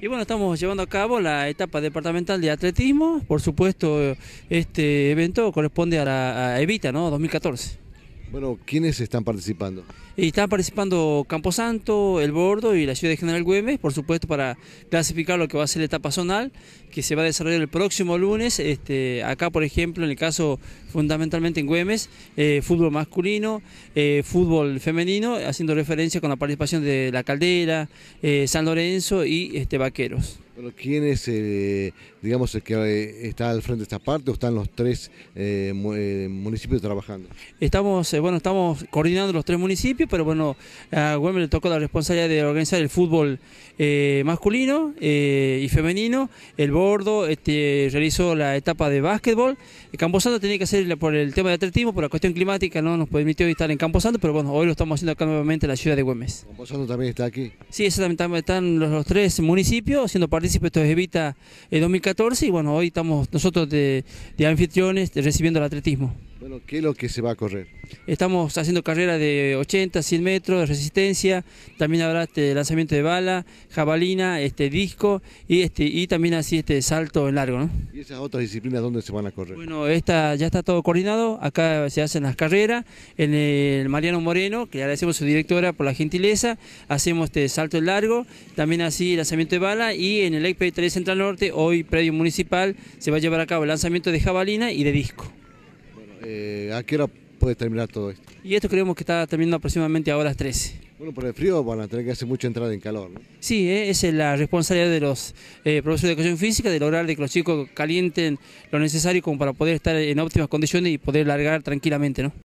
Y bueno, estamos llevando a cabo la etapa departamental de atletismo. Por supuesto, este evento corresponde a la Evita, ¿no? 2014. Bueno, ¿quiénes están participando? están participando Camposanto, El Bordo y la ciudad de General Güemes, por supuesto, para clasificar lo que va a ser la etapa zonal, que se va a desarrollar el próximo lunes. Este, acá, por ejemplo, en el caso fundamentalmente en Güemes, eh, fútbol masculino, eh, fútbol femenino, haciendo referencia con la participación de La Caldera, eh, San Lorenzo y este, Vaqueros. ¿quién es, eh, digamos, el que eh, está al frente de esta parte o están los tres eh, municipios trabajando? Estamos, bueno, estamos coordinando los tres municipios, pero bueno, a Güemes le tocó la responsabilidad de organizar el fútbol masculino y femenino. El Bordo este, realizó la etapa de básquetbol. Camposanto tenía que hacer por el tema de atletismo, por la cuestión climática no nos permitió estar en Camposanto, pero bueno, hoy lo estamos haciendo acá nuevamente en la ciudad de Güemes. ¿Camposanto también está aquí? Sí, exactamente, están los, tres municipios siendo parte esto evita en 2014 y bueno, hoy estamos nosotros de, anfitriones recibiendo el atletismo. Bueno, ¿qué es lo que se va a correr? Estamos haciendo carreras de 80, 100 metros, de resistencia, también habrá este lanzamiento de bala, jabalina, este disco y este y también así este salto en largo. ¿no? ¿Y esas otras disciplinas dónde se van a correr? Bueno, esta ya está todo coordinado, acá se hacen las carreras, en el Mariano Moreno, que le agradecemos a su directora por la gentileza, hacemos este salto en largo, también así lanzamiento de bala y en el ip 3 Central Norte, hoy predio municipal, se va a llevar a cabo el lanzamiento de jabalina y de disco. Eh, ¿a qué hora puede terminar todo esto? Y esto creemos que está terminando aproximadamente a las 13. Bueno, por el frío van a tener que hacer mucha entrada en calor, ¿no? Sí, eh, es la responsabilidad de los eh, profesores de educación física de lograr que los chicos calienten lo necesario como para poder estar en óptimas condiciones y poder largar tranquilamente, ¿no?